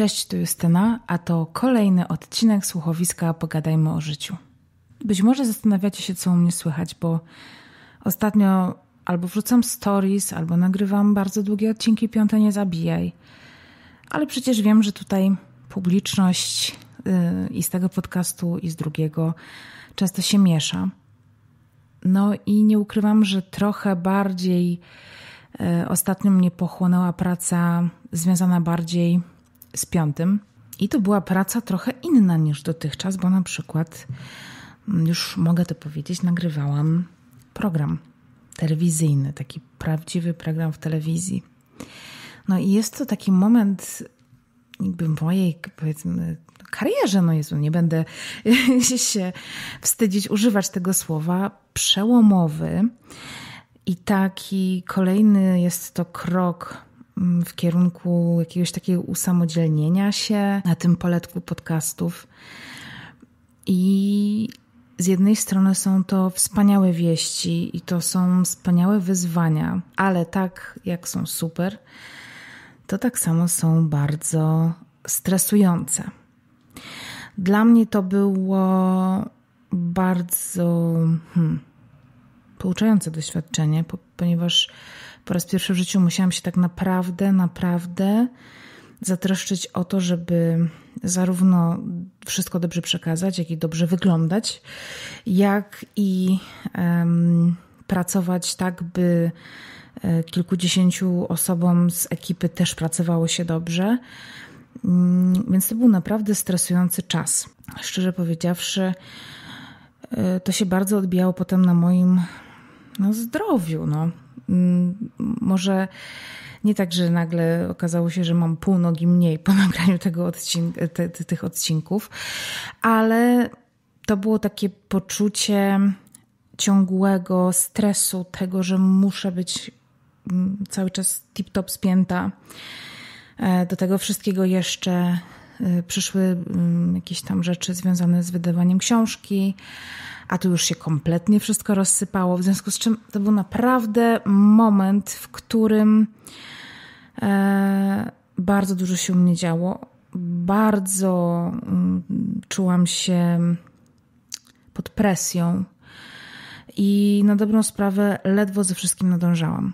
Cześć, tu Justyna, a to kolejny odcinek słuchowiska Pogadajmy o życiu. Być może zastanawiacie się, co u mnie słychać, bo ostatnio albo wrzucam stories, albo nagrywam bardzo długie odcinki Piąte Nie Zabijaj. Ale przecież wiem, że tutaj publiczność yy, i z tego podcastu, i z drugiego często się miesza. No i nie ukrywam, że trochę bardziej y, ostatnio mnie pochłonęła praca związana bardziej z piątym. I to była praca trochę inna niż dotychczas, bo na przykład, mm, już mogę to powiedzieć, nagrywałam program telewizyjny, taki prawdziwy program w telewizji. No i jest to taki moment jakby mojej, powiedzmy, karierze, no Jezu, nie będę się wstydzić używać tego słowa, przełomowy. I taki kolejny jest to krok Mm, w kierunku jakiegoś takiego usamodzielnienia się na tym poletku podcastów. I z jednej strony są to wspaniałe wieści i to są wspaniałe wyzwania, ale tak jak są super, to tak samo są bardzo stresujące. Dla mnie to było bardzo hmm, pouczające doświadczenie, ponieważ po raz pierwszy w życiu musiałam się tak naprawdę, naprawdę zatroszczyć o to, żeby zarówno wszystko dobrze przekazać, jak i dobrze wyglądać, jak i um, pracować tak, by e, kilkudziesięciu osobom z ekipy też pracowało się dobrze. Mm, więc to był naprawdę stresujący czas. Szczerze powiedziawszy, e, to się bardzo odbijało potem na moim no, zdrowiu. No może nie tak, że nagle okazało się, że mam pół nogi mniej po nagraniu tego odcinka, te, te, tych odcinków, ale to było takie poczucie ciągłego stresu, tego, że muszę być mm, cały czas tip-top spięta. E, do tego wszystkiego jeszcze Y, przyszły mm, jakieś tam rzeczy związane z wydawaniem książki, a tu już się kompletnie wszystko rozsypało, w związku z czym to był naprawdę moment, w którym e, bardzo dużo się u mnie działo. Bardzo mm, czułam się pod presją i na dobrą sprawę ledwo ze wszystkim nadążałam.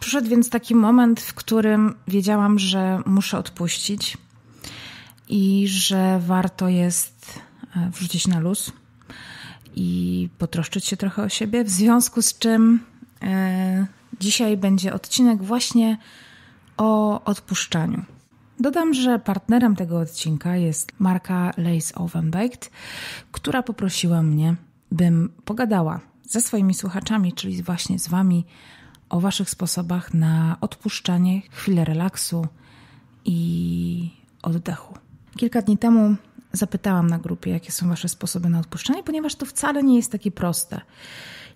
Przyszedł więc taki moment, w którym wiedziałam, że muszę odpuścić, i że warto jest e, wrzucić na luz i potroszczyć się trochę o siebie. W związku z czym e, dzisiaj będzie odcinek właśnie o odpuszczaniu. Dodam, że partnerem tego odcinka jest marka Lace Oven Baked, która poprosiła mnie, bym pogadała ze swoimi słuchaczami, czyli właśnie z Wami, o Waszych sposobach na odpuszczanie, chwilę relaksu i oddechu. Kilka dni temu zapytałam na grupie, jakie są Wasze sposoby na odpuszczanie, ponieważ to wcale nie jest takie proste.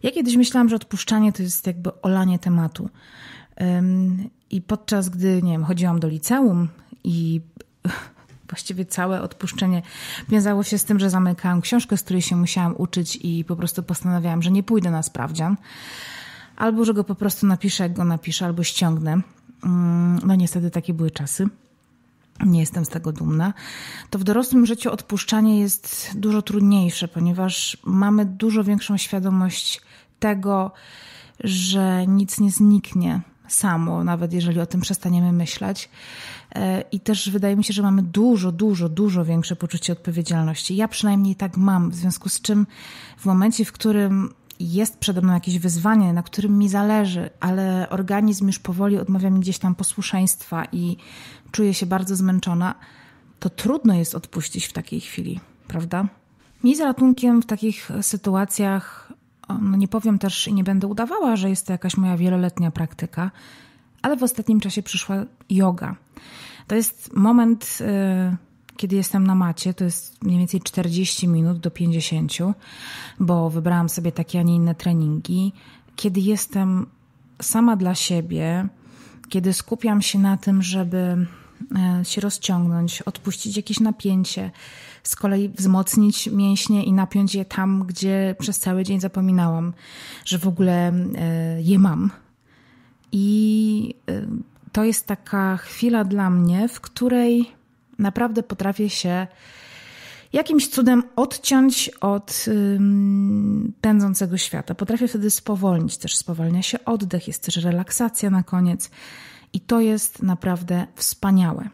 Ja kiedyś myślałam, że odpuszczanie to jest jakby olanie tematu. I podczas gdy, nie wiem, chodziłam do liceum i właściwie całe odpuszczenie wiązało się z tym, że zamykałam książkę, z której się musiałam uczyć i po prostu postanawiałam, że nie pójdę na sprawdzian. Albo, że go po prostu napiszę, jak go napiszę, albo ściągnę. No niestety takie były czasy nie jestem z tego dumna, to w dorosłym życiu odpuszczanie jest dużo trudniejsze, ponieważ mamy dużo większą świadomość tego, że nic nie zniknie samo, nawet jeżeli o tym przestaniemy myśleć. E, I też wydaje mi się, że mamy dużo, dużo, dużo większe poczucie odpowiedzialności. Ja przynajmniej tak mam, w związku z czym w momencie, w którym jest przede mną jakieś wyzwanie, na którym mi zależy, ale organizm już powoli odmawia mi gdzieś tam posłuszeństwa i czuję się bardzo zmęczona, to trudno jest odpuścić w takiej chwili, prawda? Mi z ratunkiem w takich sytuacjach, no nie powiem też i nie będę udawała, że jest to jakaś moja wieloletnia praktyka, ale w ostatnim czasie przyszła yoga. To jest moment. Y, kiedy jestem na macie, to jest mniej więcej 40 minut do 50, bo wybrałam sobie takie, a nie inne treningi. Kiedy jestem sama dla siebie, kiedy skupiam się na tym, żeby e, się rozciągnąć, odpuścić jakieś napięcie, z kolei wzmocnić mięśnie i napiąć je tam, gdzie przez cały dzień zapominałam, że w ogóle e, je mam. I e, to jest taka chwila dla mnie, w której naprawdę potrafię się jakimś cudem odciąć od pędzącego świata. Potrafię wtedy spowolnić, też spowalnia się oddech, jest też relaksacja na koniec i to jest naprawdę wspaniałe.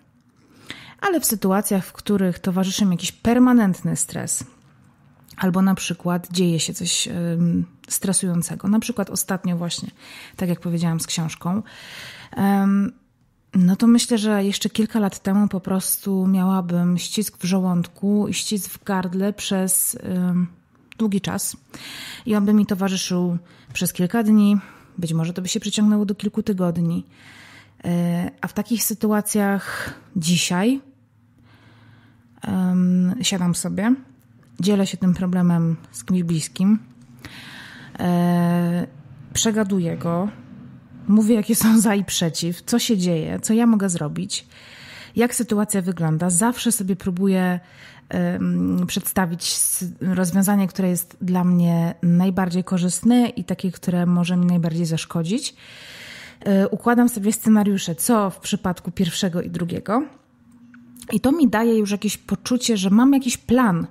Ale w sytuacjach, w których towarzyszy mi jakiś permanentny stres, albo na przykład dzieje się coś stresującego, na przykład ostatnio właśnie, tak jak powiedziałam z książką, no to myślę, że jeszcze kilka lat temu po prostu miałabym ścisk w żołądku i ścisk w gardle przez długi czas. I on by mi towarzyszył przez kilka dni, być może to by się przeciągnęło do kilku tygodni. Y, a w takich sytuacjach dzisiaj ym, siadam sobie, dzielę się tym problemem z kimś bliskim, y, przegaduję go, Mówię, jakie są za i przeciw, co się dzieje, co ja mogę zrobić, jak sytuacja wygląda. Zawsze sobie próbuję przedstawić rozwiązanie, które jest dla mnie najbardziej korzystne i takie, które może mi najbardziej zaszkodzić. E, układam sobie scenariusze, co w przypadku pierwszego i drugiego. I to mi daje już jakieś poczucie, że mam jakiś plan.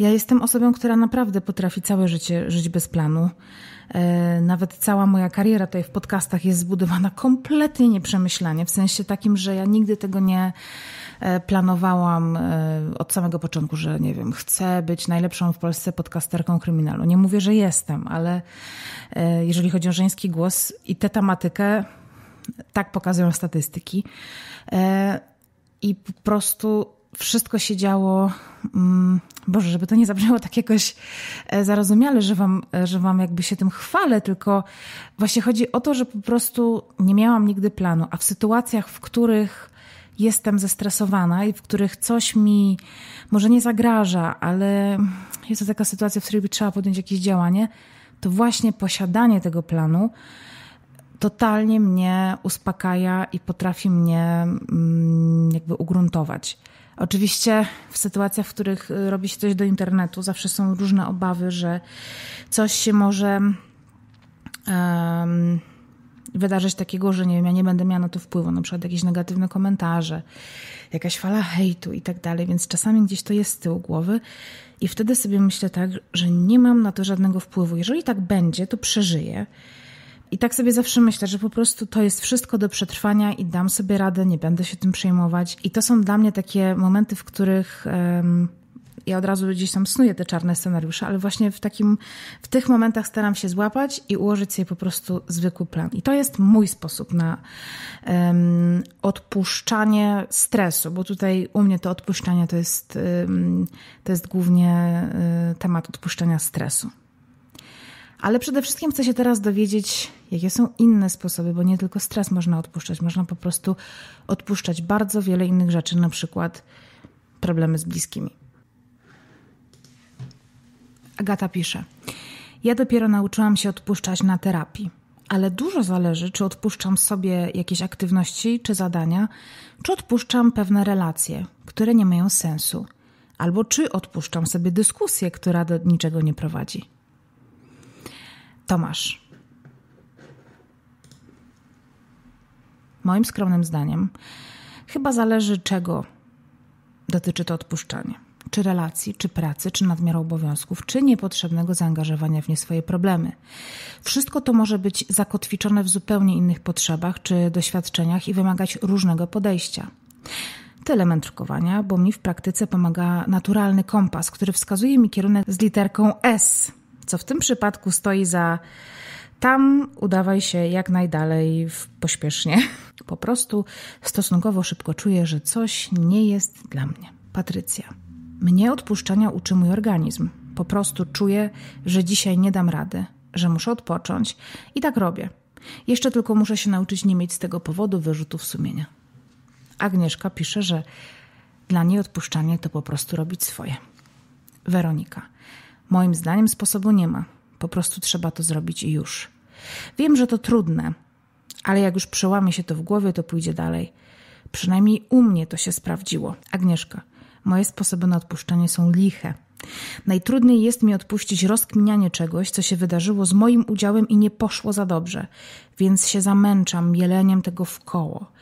Ja jestem osobą, która naprawdę potrafi całe życie żyć bez planu. E, nawet cała moja kariera tutaj w podcastach jest zbudowana kompletnie nieprzemyślanie, w sensie takim, że ja nigdy tego nie e, planowałam e, od samego początku, że nie wiem, chcę być najlepszą w Polsce podcasterką kryminalu. Nie mówię, że jestem, ale jeżeli chodzi o żeński głos i tę tematykę, tak pokazują statystyki. I po prostu wszystko się działo. Mm, Boże, żeby to nie zabrzmiało tak jakoś e, zarozumiale, że wam, e, że wam jakby się tym chwalę, tylko właśnie chodzi o to, że po prostu nie miałam nigdy planu, a w sytuacjach, w których jestem zestresowana i w których coś mi może nie zagraża, ale jest to taka sytuacja, w której trzeba podjąć jakieś działanie, to właśnie posiadanie tego planu totalnie mnie uspokaja i potrafi mnie mm, jakby ugruntować. Oczywiście w sytuacjach, w których y, robi się coś do internetu, zawsze są różne obawy, że coś się może um, wydarzyć takiego, że nie wiem, ja nie będę miała na to wpływu, na przykład jakieś negatywne komentarze, jakaś fala hejtu i tak dalej, więc czasami gdzieś to jest z tyłu głowy i wtedy sobie myślę tak, że nie mam na to żadnego wpływu. Jeżeli tak będzie, to przeżyję i tak sobie zawsze myślę, że po prostu to jest wszystko do przetrwania i dam sobie radę, nie będę się tym przejmować. I to są dla mnie takie momenty, w których um, ja od razu gdzieś tam snuję te czarne scenariusze, ale właśnie w takim, w tych momentach staram się złapać i ułożyć sobie po prostu zwykły plan. I to jest mój sposób na um, odpuszczanie stresu, bo tutaj u mnie to odpuszczanie to jest, um, to jest głównie e, temat odpuszczania stresu. Ale przede wszystkim chcę się teraz dowiedzieć, jakie są inne sposoby, bo nie tylko stres można odpuszczać, można po prostu odpuszczać bardzo wiele innych rzeczy, na przykład problemy z bliskimi. Agata pisze: Ja dopiero nauczyłam się odpuszczać na terapii, ale dużo zależy, czy odpuszczam sobie jakieś aktywności czy zadania, czy odpuszczam pewne relacje, które nie mają sensu, albo czy odpuszczam sobie dyskusję, która do niczego nie prowadzi. Tomasz. Moim skromnym zdaniem, chyba zależy czego dotyczy to odpuszczanie. Czy relacji, czy pracy, czy nadmiaru obowiązków, czy niepotrzebnego zaangażowania w nie swoje problemy. Wszystko to może być zakotwiczone w zupełnie innych potrzebach czy doświadczeniach i wymagać różnego podejścia. Tyle mędrkowania, bo mi w praktyce pomaga naturalny kompas, który wskazuje mi kierunek z literką S co w tym przypadku stoi za tam udawaj się jak najdalej pośpiesznie. Po prostu stosunkowo szybko czuję, że coś nie jest dla mnie. Patrycja. Mnie odpuszczania uczy mój organizm. Po prostu czuję, że dzisiaj nie dam rady, że muszę odpocząć i tak robię. Jeszcze tylko muszę się nauczyć nie mieć z tego powodu wyrzutów sumienia. Agnieszka pisze, że dla niej odpuszczanie to po prostu robić swoje. Weronika. Moim zdaniem sposobu nie ma. Po prostu trzeba to zrobić i już. Wiem, że to trudne, ale jak już przełamie się to w głowie, to pójdzie dalej. Przynajmniej u mnie to się sprawdziło. Agnieszka, moje sposoby na odpuszczanie są liche. Najtrudniej jest mi odpuścić rozkminianie czegoś, co się wydarzyło z moim udziałem i nie poszło za dobrze, więc się zamęczam mieleniem tego w koło.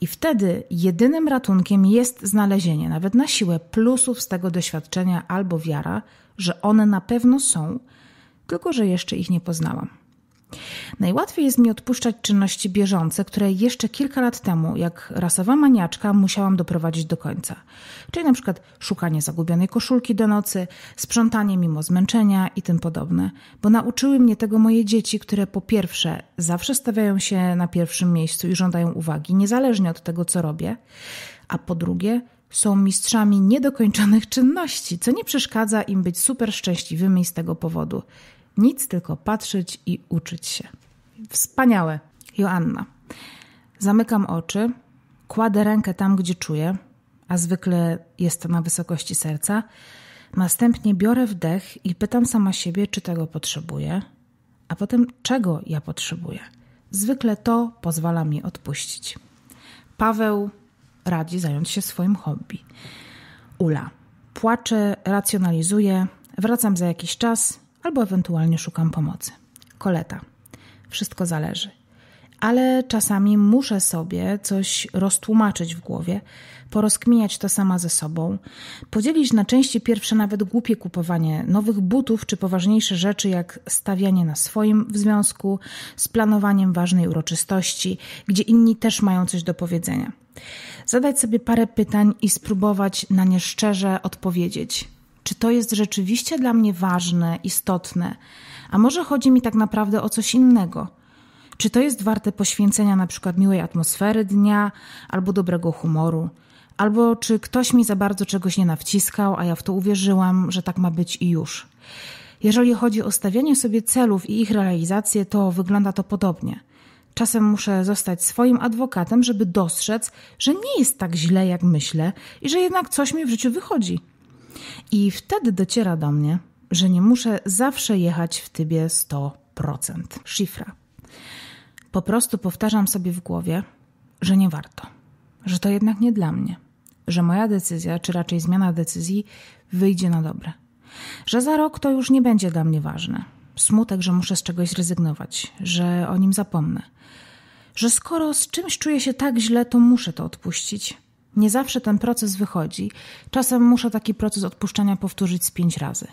I wtedy jedynym ratunkiem jest znalezienie, nawet na siłę, plusów z tego doświadczenia albo wiara, że one na pewno są, tylko że jeszcze ich nie poznałam. Najłatwiej jest mi odpuszczać czynności bieżące, które jeszcze kilka lat temu, jak rasowa maniaczka, musiałam doprowadzić do końca. Czyli na przykład szukanie zagubionej koszulki do nocy, sprzątanie mimo zmęczenia i tym podobne. Bo nauczyły mnie tego moje dzieci, które po pierwsze zawsze stawiają się na pierwszym miejscu i żądają uwagi, niezależnie od tego, co robię, a po drugie są mistrzami niedokończonych czynności, co nie przeszkadza im być super szczęśliwymi z tego powodu. Nic tylko patrzeć i uczyć się. Wspaniałe, Joanna. Zamykam oczy, kładę rękę tam, gdzie czuję, a zwykle jest to na wysokości serca. Następnie biorę wdech i pytam sama siebie, czy tego potrzebuję, a potem czego ja potrzebuję. Zwykle to pozwala mi odpuścić. Paweł radzi zająć się swoim hobby. Ula. Płaczę, racjonalizuję, wracam za jakiś czas albo ewentualnie szukam pomocy. Koleta. Wszystko zależy ale czasami muszę sobie coś roztłumaczyć w głowie, porozkminiać to sama ze sobą, podzielić na części pierwsze nawet głupie kupowanie nowych butów czy poważniejsze rzeczy jak stawianie na swoim w związku z planowaniem ważnej uroczystości, gdzie inni też mają coś do powiedzenia. Zadać sobie parę pytań i spróbować na nie szczerze odpowiedzieć. Czy to jest rzeczywiście dla mnie ważne, istotne, a może chodzi mi tak naprawdę o coś innego? Czy to jest warte poświęcenia na przykład miłej atmosfery dnia albo dobrego humoru? Albo czy ktoś mi za bardzo czegoś nie nawciskał, a ja w to uwierzyłam, że tak ma być i już? Jeżeli chodzi o stawianie sobie celów i ich realizację, to wygląda to podobnie. Czasem muszę zostać swoim adwokatem, żeby dostrzec, że nie jest tak źle, jak myślę i że jednak coś mi w życiu wychodzi. I wtedy dociera do mnie, że nie muszę zawsze jechać w tybie 100%. Szifra po prostu powtarzam sobie w głowie, że nie warto, że to jednak nie dla mnie, że moja decyzja, czy raczej zmiana decyzji, wyjdzie na dobre, że za rok to już nie będzie dla mnie ważne. Smutek, że muszę z czegoś zrezygnować, że o nim zapomnę, że skoro z czymś czuję się tak źle, to muszę to odpuścić. Nie zawsze ten proces wychodzi. Czasem muszę taki proces odpuszczania powtórzyć z pięć razy.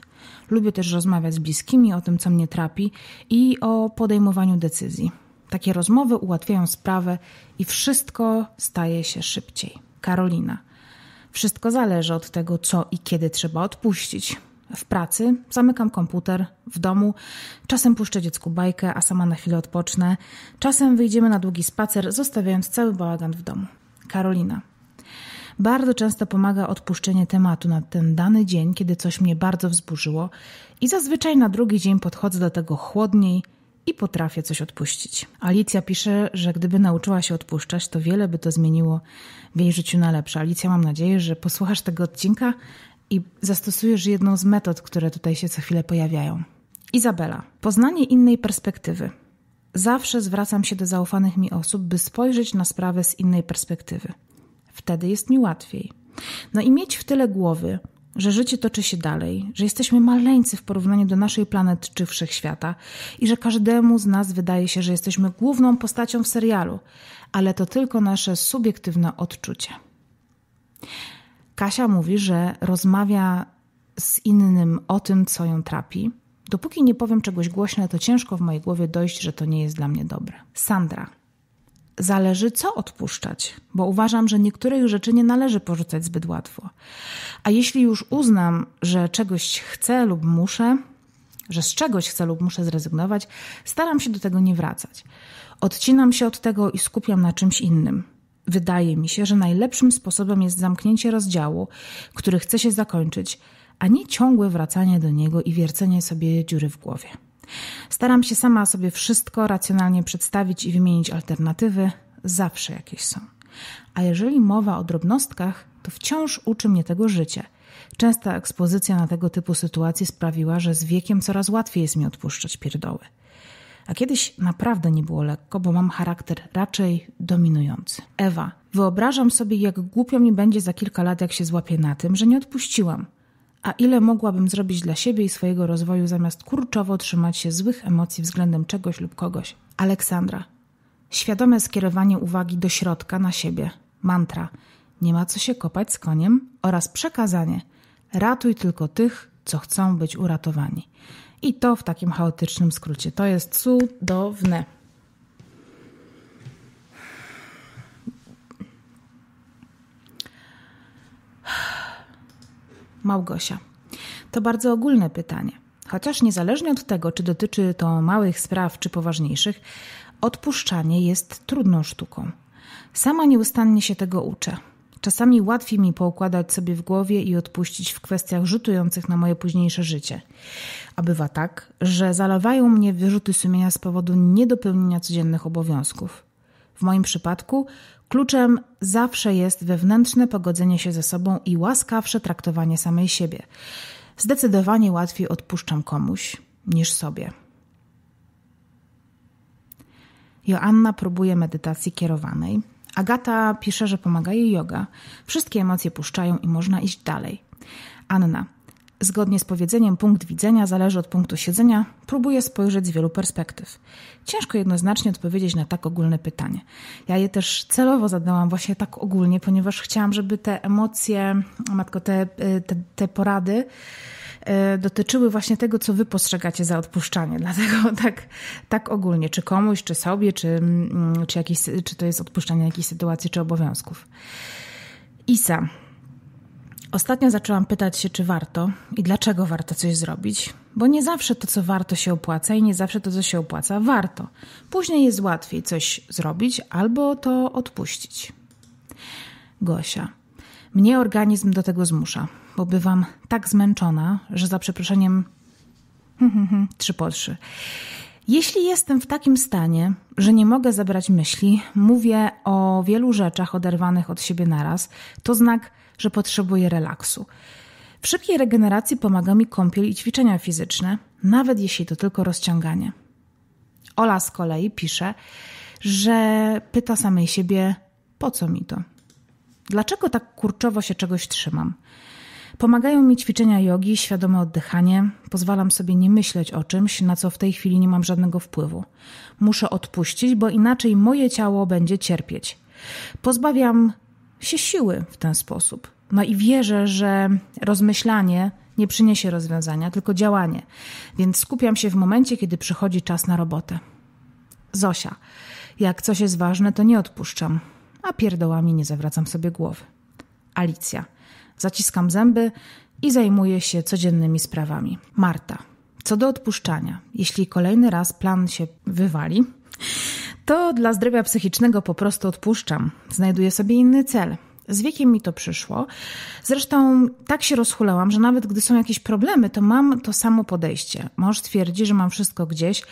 Lubię też rozmawiać z bliskimi o tym, co mnie trapi i o podejmowaniu decyzji. Takie rozmowy ułatwiają sprawę i wszystko staje się szybciej. Karolina. Wszystko zależy od tego, co i kiedy trzeba odpuścić. W pracy zamykam komputer, w domu czasem puszczę dziecku bajkę, a sama na chwilę odpocznę. Czasem wyjdziemy na długi spacer, zostawiając cały bałagan w domu. Karolina. Bardzo często pomaga odpuszczenie tematu na ten dany dzień, kiedy coś mnie bardzo wzburzyło, i zazwyczaj na drugi dzień podchodzę do tego chłodniej i potrafię coś odpuścić. Alicja pisze, że gdyby nauczyła się odpuszczać, to wiele by to zmieniło w jej życiu na lepsze. Alicja, mam nadzieję, że posłuchasz tego odcinka i zastosujesz jedną z metod, które tutaj się co chwilę pojawiają. Izabela. Poznanie innej perspektywy. Zawsze zwracam się do zaufanych mi osób, by spojrzeć na sprawę z innej perspektywy. Wtedy jest mi łatwiej. No i mieć w tyle głowy, że życie toczy się dalej, że jesteśmy maleńcy w porównaniu do naszej planety czy wszechświata i że każdemu z nas wydaje się, że jesteśmy główną postacią w serialu, ale to tylko nasze subiektywne odczucie. Kasia mówi, że rozmawia z innym o tym, co ją trapi. Dopóki nie powiem czegoś głośno, to ciężko w mojej głowie dojść, że to nie jest dla mnie dobre. Sandra zależy, co odpuszczać, bo uważam, że niektórych rzeczy nie należy porzucać zbyt łatwo. A jeśli już uznam, że czegoś chcę lub muszę, że z czegoś chcę lub muszę zrezygnować, staram się do tego nie wracać. Odcinam się od tego i skupiam na czymś innym. Wydaje mi się, że najlepszym sposobem jest zamknięcie rozdziału, który chce się zakończyć, a nie ciągłe wracanie do niego i wiercenie sobie dziury w głowie. Staram się sama sobie wszystko racjonalnie przedstawić i wymienić alternatywy, zawsze jakieś są. A jeżeli mowa o drobnostkach, to wciąż uczy mnie tego życie. Częsta ekspozycja na tego typu sytuacje sprawiła, że z wiekiem coraz łatwiej jest mi odpuszczać pierdoły. A kiedyś naprawdę nie było lekko, bo mam charakter raczej dominujący. Ewa, wyobrażam sobie, jak głupio mi będzie za kilka lat, jak się złapię na tym, że nie odpuściłam a ile mogłabym zrobić dla siebie i swojego rozwoju zamiast kurczowo trzymać się złych emocji względem czegoś lub kogoś. Aleksandra. Świadome skierowanie uwagi do środka na siebie. Mantra. Nie ma co się kopać z koniem oraz przekazanie. Ratuj tylko tych, co chcą być uratowani. I to w takim chaotycznym skrócie. To jest cudowne. Małgosia. To bardzo ogólne pytanie. Chociaż niezależnie od tego, czy dotyczy to małych spraw czy poważniejszych, odpuszczanie jest trudną sztuką. Sama nieustannie się tego uczę. Czasami łatwiej mi poukładać sobie w głowie i odpuścić w kwestiach rzutujących na moje późniejsze życie. A bywa tak, że zalewają mnie wyrzuty sumienia z powodu niedopełnienia codziennych obowiązków. W moim przypadku Kluczem zawsze jest wewnętrzne pogodzenie się ze sobą i łaskawsze traktowanie samej siebie. Zdecydowanie łatwiej odpuszczam komuś niż sobie. Joanna próbuje medytacji kierowanej. Agata pisze, że pomaga jej yoga. Wszystkie emocje puszczają i można iść dalej. Anna. Zgodnie z powiedzeniem, punkt widzenia zależy od punktu siedzenia, próbuję spojrzeć z wielu perspektyw. Ciężko jednoznacznie odpowiedzieć na tak ogólne pytanie. Ja je też celowo zadałam właśnie tak ogólnie, ponieważ chciałam, żeby te emocje, matko, te, y, te, te porady y, dotyczyły właśnie tego, co wy postrzegacie za odpuszczanie. Dlatego tak, tak ogólnie, czy komuś, czy sobie, czy, mm, czy, jakieś, czy to jest odpuszczanie jakiejś sytuacji, czy obowiązków. Isa, Ostatnio zaczęłam pytać się, czy warto i dlaczego warto coś zrobić, bo nie zawsze to, co warto, się opłaca i nie zawsze to, co się opłaca, warto. Później jest łatwiej coś zrobić albo to odpuścić. Gosia. Mnie organizm do tego zmusza, bo bywam tak zmęczona, że za przeproszeniem trzy po trzy. Jeśli jestem w takim stanie, że nie mogę zebrać myśli, mówię o wielu rzeczach oderwanych od siebie naraz, to znak – że potrzebuję relaksu. W szybkiej regeneracji pomaga mi kąpiel i ćwiczenia fizyczne, nawet jeśli to tylko rozciąganie. Ola z kolei pisze, że pyta samej siebie, po co mi to? Dlaczego tak kurczowo się czegoś trzymam? Pomagają mi ćwiczenia jogi, świadome oddychanie, pozwalam sobie nie myśleć o czymś, na co w tej chwili nie mam żadnego wpływu. Muszę odpuścić, bo inaczej moje ciało będzie cierpieć. Pozbawiam się siły w ten sposób. No i wierzę, że rozmyślanie nie przyniesie rozwiązania, tylko działanie. Więc skupiam się w momencie, kiedy przychodzi czas na robotę. Zosia, jak coś jest ważne, to nie odpuszczam, a pierdołami nie zawracam sobie głowy. Alicja, zaciskam zęby i zajmuję się codziennymi sprawami. Marta, co do odpuszczania, jeśli kolejny raz plan się wywali, to dla zdrowia psychicznego po prostu odpuszczam. Znajduję sobie inny cel. Z wiekiem mi to przyszło. Zresztą tak się rozhulałam, że nawet gdy są jakieś problemy, to mam to samo podejście. Mąż twierdzi, że mam wszystko gdzieś,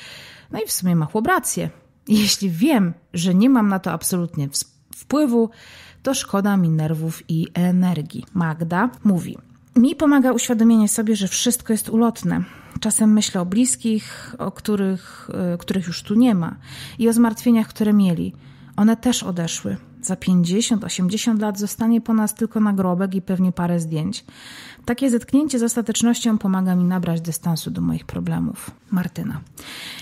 no i w sumie ma chłop rację. Jeśli wiem, że nie mam na to absolutnie wpływu, to szkoda mi nerwów i energii. Magda mówi. Mi pomaga uświadomienie sobie, że wszystko jest ulotne. Czasem myślę o bliskich, o których, e, których już tu nie ma i o zmartwieniach, które mieli. One też odeszły za 50-80 lat zostanie po nas tylko nagrobek i pewnie parę zdjęć. Takie zetknięcie z ostatecznością pomaga mi nabrać dystansu do moich problemów. Martyna.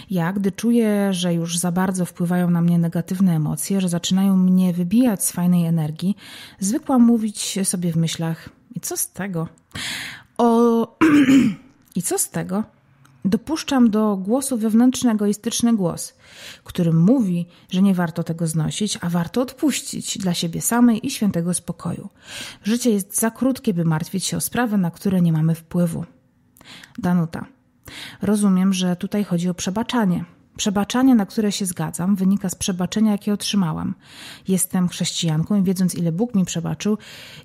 Ja, gdy czuję, że już za bardzo wpływają na mnie negatywne emocje, że zaczynają mnie wybijać z fajnej energii, zwykła mówić sobie w myślach: I co z tego? O. I co z tego? Dopuszczam do głosu wewnętrzny egoistyczny głos, który mówi, że nie warto tego znosić, a warto odpuścić dla siebie samej i świętego spokoju. Życie jest za krótkie, by martwić się o sprawy, na które nie mamy wpływu. Danuta. Rozumiem, że tutaj chodzi o przebaczanie. Przebaczanie, na które się zgadzam, wynika z przebaczenia, jakie otrzymałam. Jestem chrześcijanką i wiedząc, ile Bóg mi przebaczył,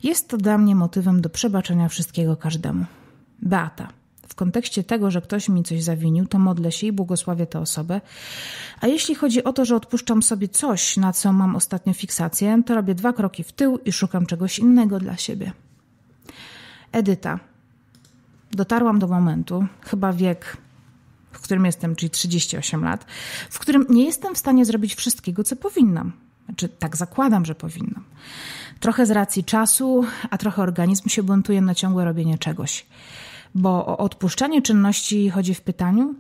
jest to dla mnie motywem do przebaczenia wszystkiego każdemu. Beata w kontekście tego, że ktoś mi coś zawinił, to modlę się i błogosławię tę osobę. A jeśli chodzi o to, że odpuszczam sobie coś, na co mam ostatnio fiksację, to robię dwa kroki w tył i szukam czegoś innego dla siebie. Edyta. Dotarłam do momentu, chyba wiek w którym jestem, czyli 38 lat, w którym nie jestem w stanie zrobić wszystkiego, co powinnam. Znaczy, tak zakładam, że powinnam. Trochę z racji czasu, a trochę organizm się buntuje na ciągłe robienie czegoś bo o odpuszczanie czynności chodzi w pytaniu,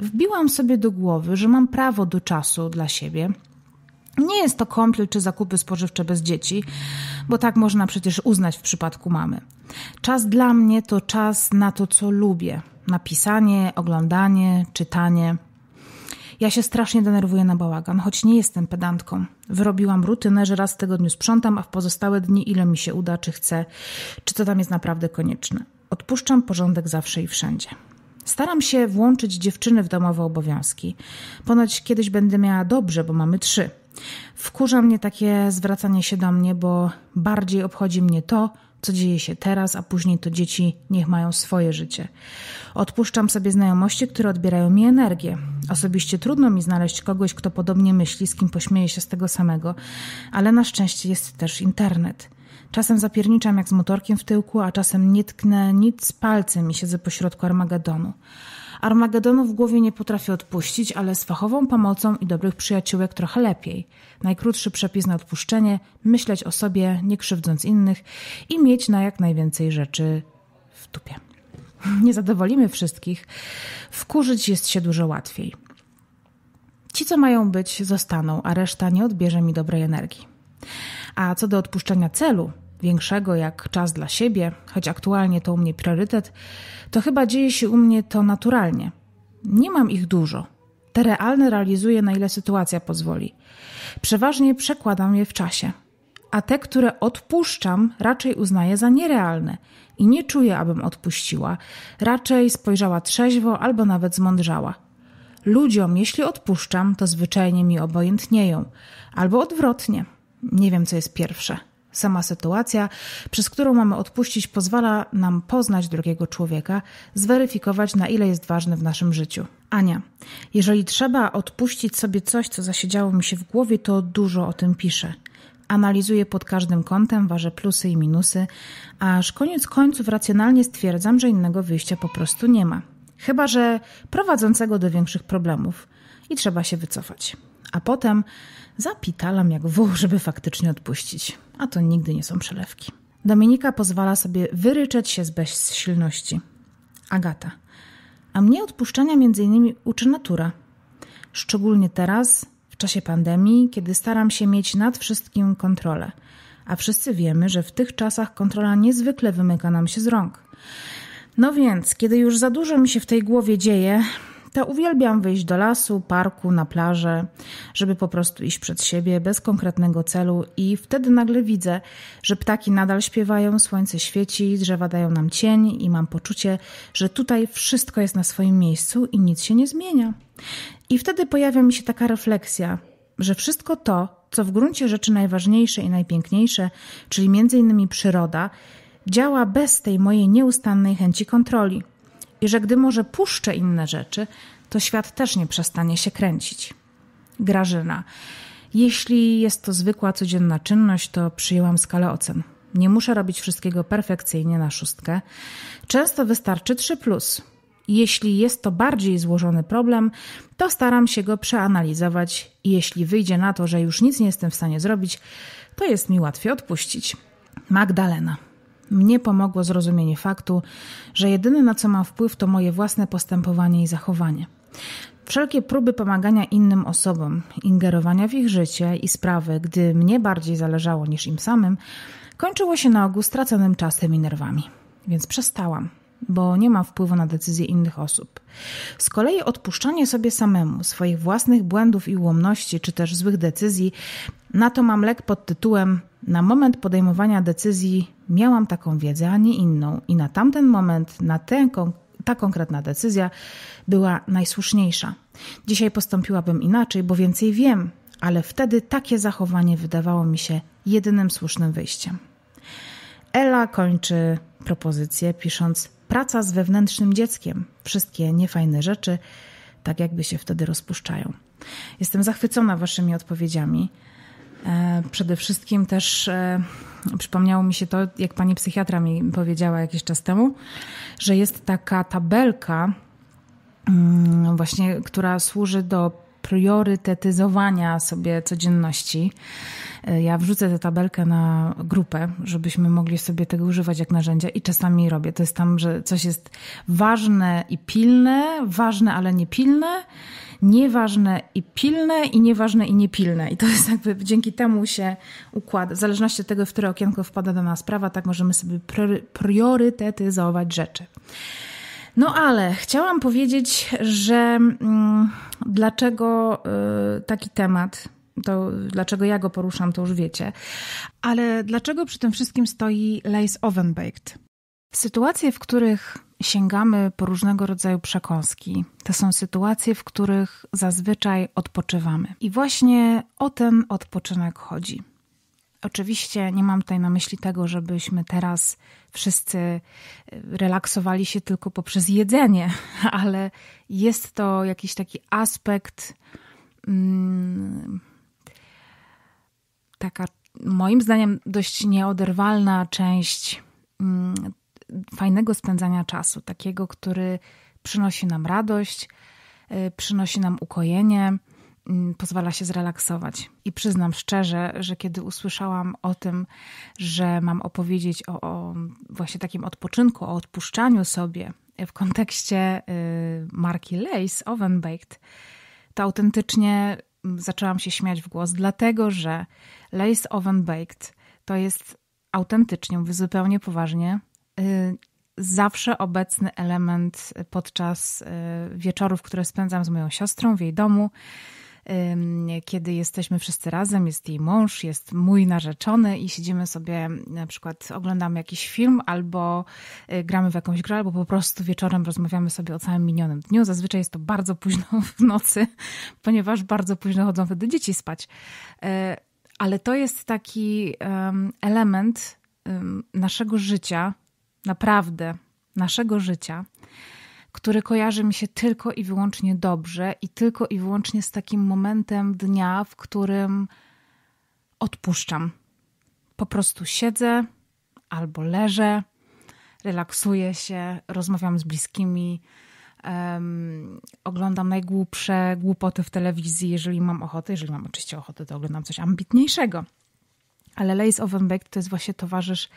wbiłam sobie do głowy, że mam prawo do czasu dla siebie. Nie jest to kąpiel czy zakupy spożywcze bez dzieci, bo tak można przecież uznać w przypadku mamy. Czas dla mnie to czas na to, co lubię: napisanie, oglądanie, czytanie. Ja się strasznie denerwuję na bałagan, choć nie jestem pedantką. Wyrobiłam rutynę, że raz w tygodniu sprzątam, a w pozostałe dni ile mi się uda, czy chcę, czy to tam jest naprawdę konieczne. Odpuszczam porządek zawsze i wszędzie. Staram się włączyć dziewczyny w domowe obowiązki. Ponoć kiedyś będę miała dobrze, bo mamy trzy. Wkurza mnie takie zwracanie się do mnie, bo bardziej obchodzi mnie to, co dzieje się teraz, a później to dzieci niech mają swoje życie. Odpuszczam sobie znajomości, które odbierają mi energię. Osobiście trudno mi znaleźć kogoś, kto podobnie myśli, z kim pośmieje się z tego samego, ale na szczęście jest też internet. Czasem zapierniczam jak z motorkiem w tyłku, a czasem nie tknę nic palcem i siedzę pośrodku Armagedonu. Armagedonu w głowie nie potrafię odpuścić, ale z fachową pomocą i dobrych przyjaciółek trochę lepiej. Najkrótszy przepis na odpuszczenie, myśleć o sobie, nie krzywdząc innych i mieć na jak najwięcej rzeczy w tupie. Nie zadowolimy wszystkich, wkurzyć jest się dużo łatwiej. Ci, co mają być, zostaną, a reszta nie odbierze mi dobrej energii. A co do odpuszczenia celu, większego jak czas dla siebie, choć aktualnie to u mnie priorytet, to chyba dzieje się u mnie to naturalnie. Nie mam ich dużo. Te realne realizuję na ile sytuacja pozwoli. Przeważnie przekładam je w czasie. A te, które odpuszczam, raczej uznaję za nierealne i nie czuję, abym odpuściła, raczej spojrzała trzeźwo albo nawet zmądrzała. Ludziom, jeśli odpuszczam, to zwyczajnie mi obojętnieją, albo odwrotnie nie wiem, co jest pierwsze. Sama sytuacja, przez którą mamy odpuścić, pozwala nam poznać drugiego człowieka, zweryfikować, na ile jest ważny w naszym życiu. Ania, jeżeli trzeba odpuścić sobie coś, co zasiedziało mi się w głowie, to dużo o tym piszę. Analizuję pod każdym kątem, ważę plusy i minusy, aż koniec końców racjonalnie stwierdzam, że innego wyjścia po prostu nie ma. Chyba, że prowadzącego do większych problemów i trzeba się wycofać. A potem zapitalam jak wół, żeby faktycznie odpuścić. A to nigdy nie są przelewki. Dominika pozwala sobie wyryczeć się z bezsilności. Agata. A mnie odpuszczenia między innymi uczy natura. Szczególnie teraz, w czasie pandemii, kiedy staram się mieć nad wszystkim kontrolę. A wszyscy wiemy, że w tych czasach kontrola niezwykle wymyka nam się z rąk. No więc, kiedy już za dużo mi się w tej głowie dzieje, ta uwielbiam wyjść do lasu, parku, na plażę, żeby po prostu iść przed siebie bez konkretnego celu i wtedy nagle widzę, że ptaki nadal śpiewają, słońce świeci, drzewa dają nam cień i mam poczucie, że tutaj wszystko jest na swoim miejscu i nic się nie zmienia. I wtedy pojawia mi się taka refleksja, że wszystko to, co w gruncie rzeczy najważniejsze i najpiękniejsze, czyli między innymi przyroda, działa bez tej mojej nieustannej chęci kontroli i że gdy może puszczę inne rzeczy, to świat też nie przestanie się kręcić. Grażyna. Jeśli jest to zwykła codzienna czynność, to przyjęłam skalę ocen. Nie muszę robić wszystkiego perfekcyjnie na szóstkę. Często wystarczy 3 plus. Jeśli jest to bardziej złożony problem, to staram się go przeanalizować i jeśli wyjdzie na to, że już nic nie jestem w stanie zrobić, to jest mi łatwiej odpuścić. Magdalena. Mnie pomogło zrozumienie faktu, że jedyne na co mam wpływ to moje własne postępowanie i zachowanie. Wszelkie próby pomagania innym osobom, ingerowania w ich życie i sprawy, gdy mnie bardziej zależało niż im samym, kończyło się na ogół straconym czasem i nerwami. Więc przestałam, bo nie mam wpływu na decyzje innych osób. Z kolei odpuszczanie sobie samemu swoich własnych błędów i ułomności, czy też złych decyzji, na to mam lek pod tytułem Na moment podejmowania decyzji miałam taką wiedzę, a nie inną, i na tamten moment, na tę ta konkretna decyzja była najsłuszniejsza. Dzisiaj postąpiłabym inaczej, bo więcej wiem, ale wtedy takie zachowanie wydawało mi się jedynym słusznym wyjściem. Ela kończy propozycję pisząc: Praca z wewnętrznym dzieckiem. Wszystkie niefajne rzeczy tak jakby się wtedy rozpuszczają. Jestem zachwycona Waszymi odpowiedziami. E, przede wszystkim też e, przypomniało mi się to, jak pani psychiatra mi powiedziała jakiś czas temu, że jest taka tabelka, mm, właśnie, która służy do priorytetyzowania sobie codzienności. E, ja wrzucę tę tabelkę na grupę, żebyśmy mogli sobie tego używać jak narzędzia i czasami robię. To jest tam, że coś jest ważne i pilne, ważne, ale nie pilne nieważne i pilne, i nieważne i niepilne. I to jest jakby dzięki temu się układa. W zależności od tego, w które okienko wpada dana sprawa, tak możemy sobie priorytetyzować rzeczy. No ale chciałam powiedzieć, że mm, dlaczego y, taki temat to dlaczego ja go poruszam, to już wiecie. Ale dlaczego przy tym wszystkim stoi Lace Ovenbaked? Sytuacje, w których sięgamy po różnego rodzaju przekąski. To są sytuacje, w których zazwyczaj odpoczywamy. I właśnie o ten odpoczynek chodzi. Oczywiście nie mam tutaj na myśli tego, żebyśmy teraz wszyscy e, relaksowali się tylko poprzez jedzenie, ale jest to jakiś taki aspekt, mm, taka moim zdaniem dość nieoderwalna część mm, fajnego spędzania czasu, takiego, który przynosi nam radość, y, przynosi nam ukojenie, mm, pozwala się zrelaksować. I przyznam szczerze, że kiedy usłyszałam o tym, że mam opowiedzieć o, o właśnie takim odpoczynku, o odpuszczaniu sobie w kontekście y, marki Lace Oven Baked, to autentycznie mm, zaczęłam się śmiać w głos, dlatego że Lace Oven Baked to jest autentycznie, mówię zupełnie poważnie, Y, zawsze obecny element podczas y, wieczorów, które spędzam z moją siostrą w jej domu. Y, kiedy jesteśmy wszyscy razem, jest jej mąż, jest mój narzeczony i siedzimy sobie, na przykład oglądamy jakiś film, albo gramy w jakąś grę, albo po prostu wieczorem rozmawiamy sobie o całym minionym dniu. Zazwyczaj jest to bardzo późno w nocy, ponieważ bardzo późno chodzą wtedy dzieci spać. Ale to jest taki element naszego życia, naprawdę naszego życia, który kojarzy mi się tylko i wyłącznie dobrze i tylko i wyłącznie z takim momentem dnia, w którym odpuszczam. Po prostu siedzę albo leżę, relaksuję się, rozmawiam z bliskimi. Um, oglądam najgłupsze głupoty w telewizji, jeżeli mam ochotę. Jeżeli mam oczywiście ochotę, to oglądam coś ambitniejszego. Ale Leis Ovenbeck to jest właśnie towarzysz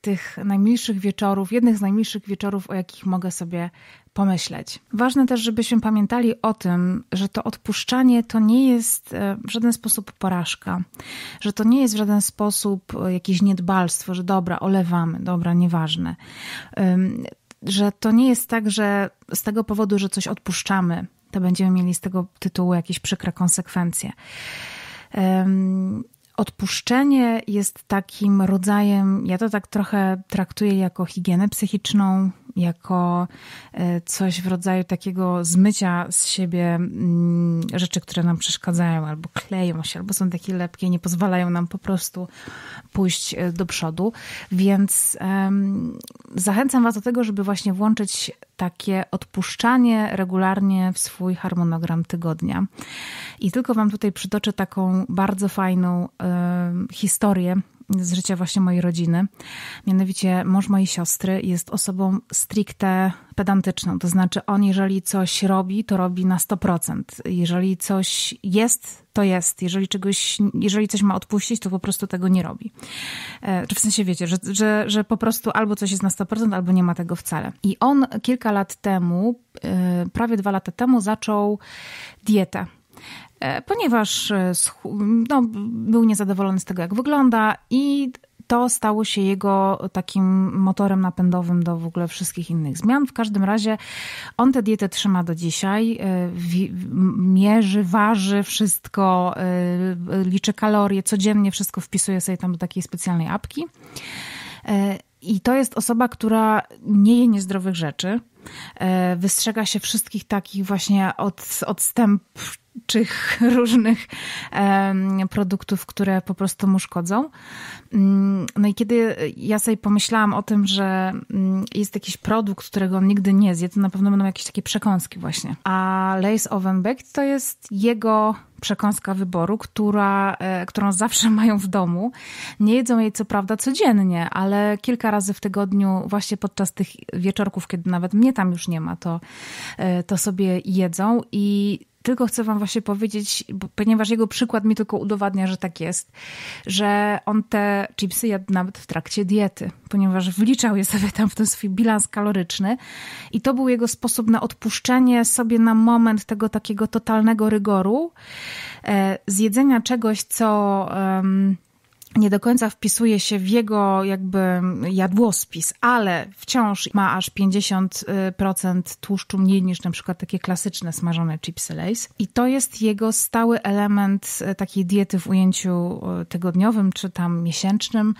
tych najmilszych wieczorów, jednych z najmilszych wieczorów, o jakich mogę sobie pomyśleć. Ważne też, żebyśmy pamiętali o tym, że to odpuszczanie to nie jest e, w żaden sposób porażka, że to nie jest w żaden sposób e, jakieś niedbalstwo, że dobra, olewamy, dobra, nieważne. Że to nie jest tak, że z tego powodu, że coś odpuszczamy, to będziemy mieli z tego tytułu jakieś przykre konsekwencje odpuszczenie jest takim rodzajem, ja to tak trochę traktuję jako higienę psychiczną, jako e, coś w rodzaju takiego zmycia z siebie mm, rzeczy, które nam przeszkadzają, albo kleją się, albo są takie lepkie, nie pozwalają nam po prostu pójść e, do przodu. Więc um, zachęcam Was do tego, żeby właśnie włączyć takie odpuszczanie regularnie w swój harmonogram tygodnia. I tylko Wam tutaj przytoczę taką bardzo fajną y, historię z życia właśnie mojej rodziny. Mianowicie mąż mojej siostry jest osobą stricte pedantyczną, to znaczy on jeżeli coś robi, to robi na 100%. Jeżeli coś jest, to jest. Jeżeli, czegoś, jeżeli coś ma odpuścić, to po prostu tego nie robi. E, czy w sensie wiecie, że, że, że po prostu albo coś jest na 100%, albo nie ma tego wcale. I on kilka lat temu, e, prawie dwa lata temu zaczął dietę E, ponieważ e, no, był niezadowolony z tego, jak wygląda i to stało się jego takim motorem napędowym do w ogóle wszystkich innych zmian. W każdym razie on tę dietę trzyma do dzisiaj, e, mierzy, waży wszystko, liczy kalorie, codziennie wszystko wpisuje sobie tam do takiej specjalnej apki. I to jest osoba, która nie je niezdrowych rzeczy, wystrzega się wszystkich takich właśnie od, odstępczych przetwórczych różnych produktów, które po prostu mu szkodzą. Mm, no i kiedy ja sobie pomyślałam o tym, że mm, jest jakiś produkt, którego on nigdy nie zje, to na pewno będą jakieś takie przekąski właśnie. A Lace Oven Baked to jest jego przekąska wyboru, która, e, którą zawsze mają w domu. Nie jedzą jej co prawda codziennie, ale kilka razy w tygodniu, właśnie podczas tych wieczorków, kiedy nawet mnie tam już nie ma, to, e, to sobie jedzą i tylko chcę Wam właśnie powiedzieć, ponieważ jego przykład mi tylko udowadnia, że tak jest, że on te chipsy jadł nawet w trakcie diety, ponieważ wliczał je sobie tam w ten swój bilans kaloryczny i to był jego sposób na odpuszczenie sobie na moment tego takiego totalnego rygoru E, z jedzenia czegoś, co nie do końca wpisuje się w jego jakby jadłospis, ale wciąż ma aż 50% y, tłuszczu mniej niż na przykład takie klasyczne smażone chipsy Lays. I to jest jego stały element y, takiej diety w ujęciu y, tygodniowym czy tam miesięcznym.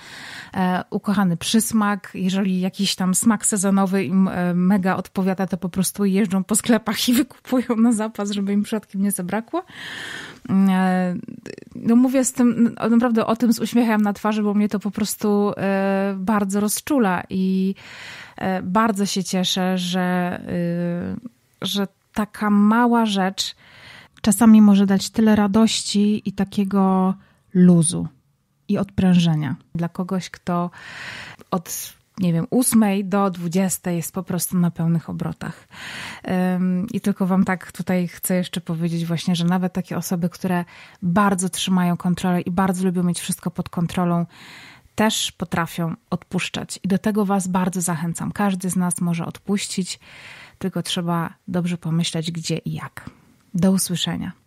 Ukochany przysmak, jeżeli jakiś tam smak sezonowy im mega odpowiada, to po prostu jeżdżą po sklepach i wykupują na zapas, żeby im przypadkiem nie zabrakło. No mówię z tym naprawdę o tym z uśmiechem uśmiechem na twarzy, bo mnie to po prostu e, bardzo rozczula i e, bardzo się cieszę, że, e, że taka mała rzecz czasami może dać tyle radości i takiego luzu i odprężenia. Dla kogoś, kto od nie wiem, 8 do 20 jest po prostu na pełnych obrotach. I tylko Wam tak tutaj chcę jeszcze powiedzieć, właśnie, że nawet takie osoby, które bardzo trzymają kontrolę i bardzo lubią mieć wszystko pod kontrolą, też potrafią odpuszczać. I do tego Was bardzo zachęcam. Każdy z nas może odpuścić, tylko trzeba dobrze pomyśleć, gdzie i jak. Do usłyszenia.